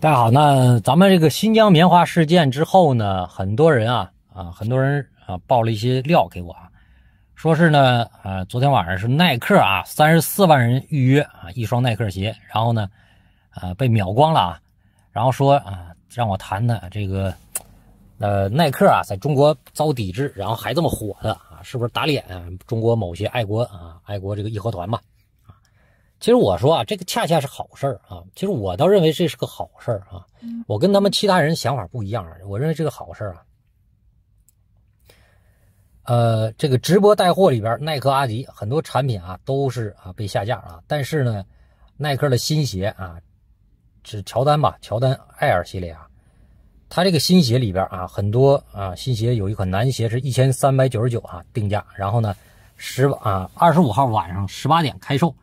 大家好，那咱们这个新疆棉花事件之后呢，很多人啊啊，很多人啊报了一些料给我啊，说是呢，啊，昨天晚上是耐克啊，三十四万人预约啊一双耐克鞋，然后呢，啊被秒光了啊，然后说啊，让我谈谈这个，呃，耐克啊，在中国遭抵制，然后还这么火的啊，是不是打脸啊？中国某些爱国啊，爱国这个义和团嘛？其实我说啊，这个恰恰是好事儿啊。其实我倒认为这是个好事儿啊。我跟他们其他人想法不一样，我认为这个好事儿啊。呃，这个直播带货里边，耐克、阿迪很多产品啊都是啊被下架啊。但是呢，耐克的新鞋啊，是乔丹吧？乔丹艾尔系列啊，它这个新鞋里边啊，很多啊新鞋有一款男鞋是一千三百九十九啊定价，然后呢，十啊二十五号晚上十八点开售。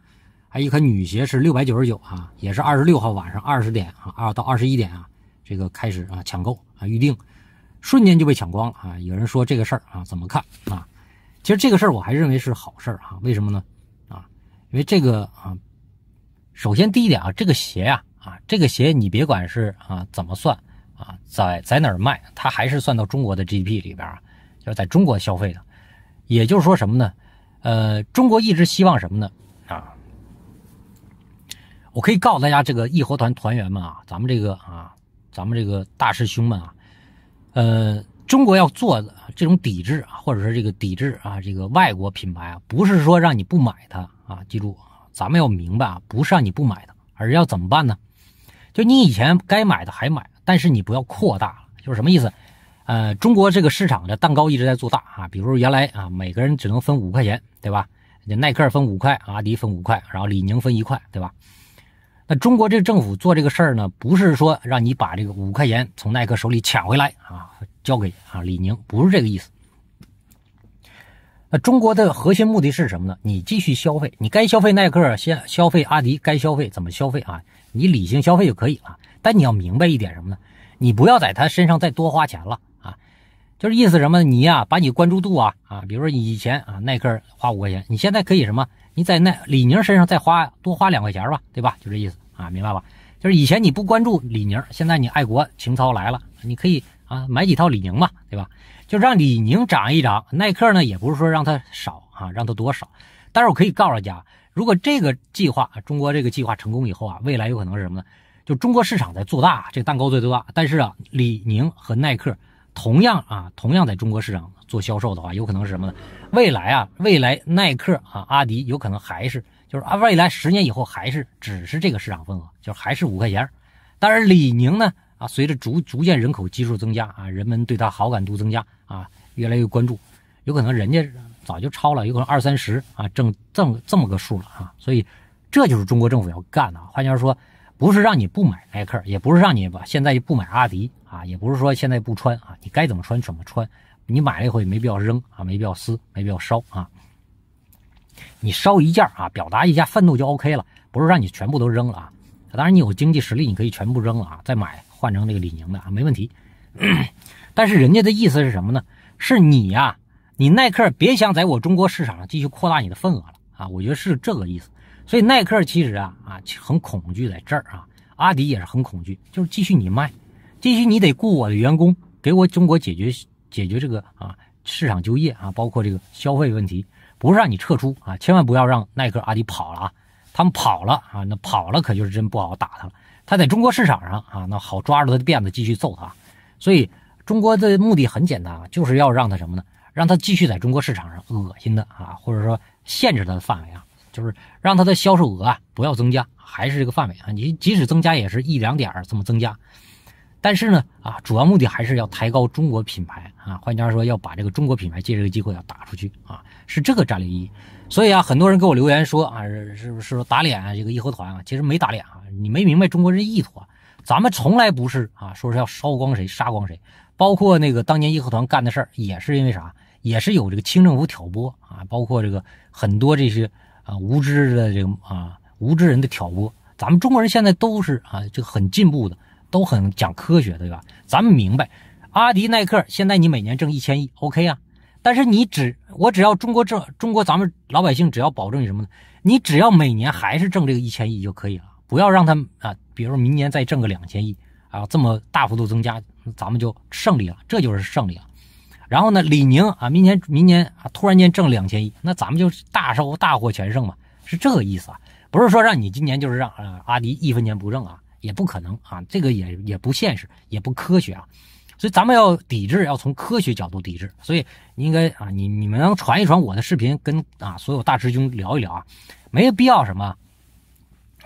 还一款女鞋是六百九十九啊，也是二十六号晚上二十点啊，二到二十一点啊，这个开始啊抢购啊预定，瞬间就被抢光啊！有人说这个事儿啊，怎么看啊？其实这个事儿我还认为是好事儿啊，为什么呢？啊，因为这个啊，首先第一点啊，这个鞋呀啊，这个鞋你别管是啊怎么算啊，在在哪儿卖，它还是算到中国的 GDP 里边啊，就是在中国消费的，也就是说什么呢？呃，中国一直希望什么呢？啊？我可以告诉大家，这个义和团团员们啊，咱们这个啊，咱们这个大师兄们啊，呃，中国要做的这种抵制啊，或者是这个抵制啊，这个外国品牌啊，不是说让你不买它啊，记住咱们要明白啊，不是让你不买它，而是要怎么办呢？就你以前该买的还买，但是你不要扩大，就是什么意思？呃，中国这个市场的蛋糕一直在做大啊，比如原来啊，每个人只能分五块钱，对吧？耐克分五块，阿迪分五块，然后李宁分一块，对吧？那中国这政府做这个事儿呢，不是说让你把这个五块钱从耐克手里抢回来啊，交给啊李宁，不是这个意思。那中国的核心目的是什么呢？你继续消费，你该消费耐克，先消费阿迪，该消费怎么消费啊？你理性消费就可以了。但你要明白一点什么呢？你不要在他身上再多花钱了啊，就是意思什么？你呀，把你关注度啊啊，比如说以前啊，耐克花五块钱，你现在可以什么？你在那李宁身上再花多花两块钱吧，对吧？就这意思啊，明白吧？就是以前你不关注李宁，现在你爱国情操来了，你可以啊买几套李宁嘛，对吧？就让李宁涨一涨，耐克呢也不是说让它少啊，让它多少，但是我可以告诉大家，如果这个计划，中国这个计划成功以后啊，未来有可能是什么呢？就中国市场在做大，这个蛋糕在做大，但是啊，李宁和耐克。同样啊，同样在中国市场做销售的话，有可能是什么呢？未来啊，未来耐克啊、阿迪有可能还是就是啊，未来十年以后还是只是这个市场份额，就还是五块钱。但是李宁呢啊，随着逐逐渐人口基数增加啊，人们对它好感度增加啊，越来越关注，有可能人家早就超了，有可能二三十啊，挣这么这么个数了啊。所以这就是中国政府要干的。换句话说。不是让你不买耐克，也不是让你把现在就不买阿迪啊，也不是说现在不穿啊，你该怎么穿怎么穿，你买了以后也没必要扔啊，没必要撕，没必要烧啊，你烧一件啊，表达一下愤怒就 OK 了，不是让你全部都扔了啊。当然你有经济实力，你可以全部扔了啊，再买换成那个李宁的啊，没问题。但是人家的意思是什么呢？是你呀，你耐克别想在我中国市场上继续扩大你的份额了啊，我觉得是这个意思。所以耐克其实啊啊很恐惧，在这儿啊，阿迪也是很恐惧，就是继续你卖，继续你得雇我的员工，给我中国解决解决这个啊市场就业啊，包括这个消费问题，不是让你撤出啊，千万不要让耐克阿迪跑了啊，他们跑了啊，那跑了可就是真不好打他了，他在中国市场上啊，那好抓住他的辫子继续揍他，所以中国的目的很简单啊，就是要让他什么呢？让他继续在中国市场上恶心的啊，或者说限制他的范围啊。就是让它的销售额啊不要增加，还是这个范围啊。你即使增加也是一两点儿，么增加？但是呢啊，主要目的还是要抬高中国品牌啊。换句话说，要把这个中国品牌借这个机会要打出去啊，是这个战略意义。所以啊，很多人给我留言说啊，是不是说打脸啊？这个义和团啊，其实没打脸啊。你没明白中国人意图啊。咱们从来不是啊，说是要烧光谁、杀光谁。包括那个当年义和团干的事儿，也是因为啥？也是有这个清政府挑拨啊。包括这个很多这些。啊，无知的这个啊，无知人的挑拨，咱们中国人现在都是啊，这个很进步的，都很讲科学，对吧？咱们明白，阿迪耐克现在你每年挣一千亿，OK 啊？但是你只我只要中国这中国咱们老百姓只要保证你什么呢？你只要每年还是挣这个一千亿就可以了，不要让他啊，比如明年再挣个两千亿啊，这么大幅度增加，咱们就胜利了，这就是胜利了。然后呢，李宁啊，明年明年啊，突然间挣两千亿，那咱们就大收大获全胜嘛，是这个意思啊？不是说让你今年就是让啊阿迪一分钱不挣啊，也不可能啊，这个也也不现实，也不科学啊，所以咱们要抵制，要从科学角度抵制。所以你应该啊，你你们能传一传我的视频，跟啊所有大师兄聊一聊啊，没必要什么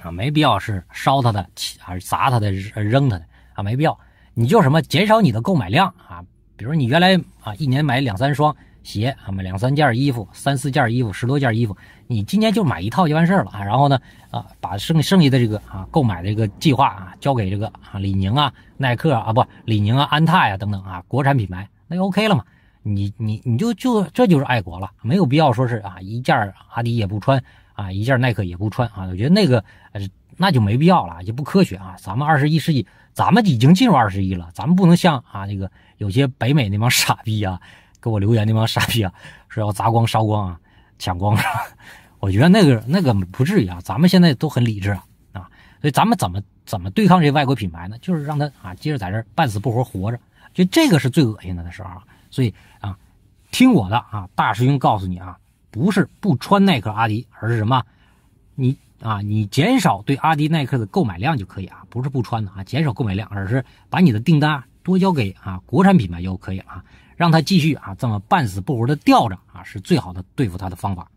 啊，没必要是烧他的还是砸他的扔他的啊，没必要，你就什么减少你的购买量啊。比如你原来啊，一年买两三双鞋啊，买两三件衣服、三四件衣服、十多件衣服，你今年就买一套就完事儿了啊。然后呢，啊，把剩剩下的这个啊，购买的这个计划啊，交给这个啊，李宁啊、耐克啊，不，李宁啊、安踏呀等等啊，国产品牌，那就 OK 了嘛。你你你就就这就是爱国了，没有必要说是啊，一件阿迪也不穿啊，一件耐克也不穿啊。我觉得那个。呃那就没必要了，也不科学啊！咱们二十一世纪，咱们已经进入二十一了，咱们不能像啊那个有些北美那帮傻逼啊，给我留言那帮傻逼啊，说要砸光、烧光啊、抢光啊！我觉得那个那个不至于啊！咱们现在都很理智啊啊！所以咱们怎么怎么对抗这外国品牌呢？就是让他啊接着在这半死不活活着，就这个是最恶心的的时候啊！所以啊，听我的啊，大师兄告诉你啊，不是不穿耐克、阿迪，而是什么，你。啊，你减少对阿迪耐克的购买量就可以啊，不是不穿的啊，减少购买量，而是把你的订单多交给啊国产品牌就可以了，让他继续啊这么半死不活的吊着啊，是最好的对付他的方法。